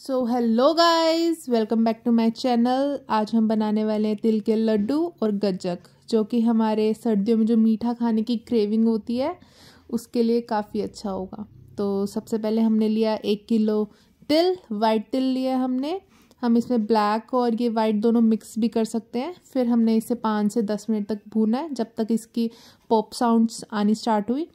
so hello guys welcome back to my channel आज हम बनाने वाले हैं तिल के लड्डू और गज्जक जो कि हमारे सर्दियों में जो मीठा खाने की क्रेविंग होती है उसके लिए काफ़ी अच्छा होगा तो सबसे पहले हमने लिया एक किलो तिल वाइट तिल लिया हमने हम इसमें ब्लैक और ये वाइट दोनों मिक्स भी कर सकते हैं फिर हमने इसे पाँच से दस मिनट तक भूना है जब तक इसकी पॉप साउंड्स आनी स्टार्ट हुई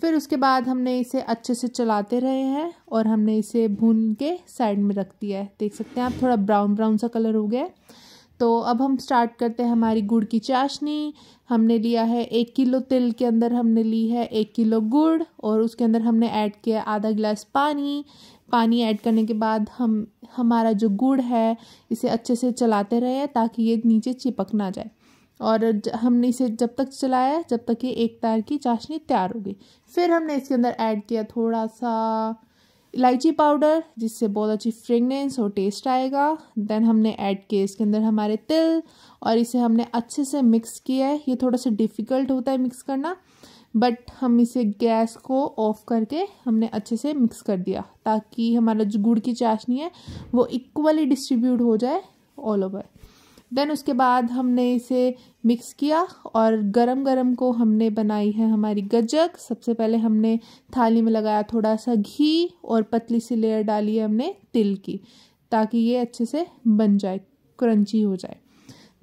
फिर उसके बाद हमने इसे अच्छे से चलाते रहे हैं और हमने इसे भून के साइड में रख दिया है देख सकते हैं आप थोड़ा ब्राउन ब्राउन सा कलर हो गया है तो अब हम स्टार्ट करते हैं हमारी गुड़ की चाशनी हमने लिया है एक किलो तिल के अंदर हमने ली है एक किलो गुड़ और उसके अंदर हमने ऐड किया आधा गिलास पानी पानी ऐड करने के बाद हम हमारा जो गुड़ है इसे अच्छे से चलाते रहे ताकि ये नीचे चिपक ना जाए और हमने इसे जब तक चलाया जब तक ये एक तार की चाशनी तैयार हो गई फिर हमने इसके अंदर ऐड किया थोड़ा सा इलायची पाउडर जिससे बहुत अच्छी फ्रेगनेंस और टेस्ट आएगा देन हमने ऐड किए इसके अंदर हमारे तिल और इसे हमने अच्छे से मिक्स किया है ये थोड़ा सा डिफ़िकल्ट होता है मिक्स करना बट हम इसे गैस को ऑफ करके हमने अच्छे से मिक्स कर दिया ताकि हमारा जो गुड़ की चाशनी है वो इक्वली डिस्ट्रीब्यूट हो जाए ऑल ओवर देन उसके बाद हमने इसे मिक्स किया और गरम गरम को हमने बनाई है हमारी गजक सबसे पहले हमने थाली में लगाया थोड़ा सा घी और पतली सी लेयर डाली है हमने तिल की ताकि ये अच्छे से बन जाए क्रंची हो जाए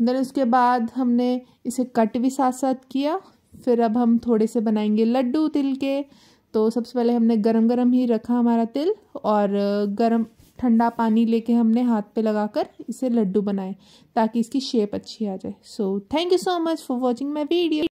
देन उसके बाद हमने इसे कट भी साथ साथ किया फिर अब हम थोड़े से बनाएंगे लड्डू तिल के तो सबसे पहले हमने गरम गरम ही रखा हमारा तिल और गरम ठंडा पानी लेके हमने हाथ पे लगाकर इसे लड्डू बनाए ताकि इसकी शेप अच्छी आ जाए so thank you so much for watching my video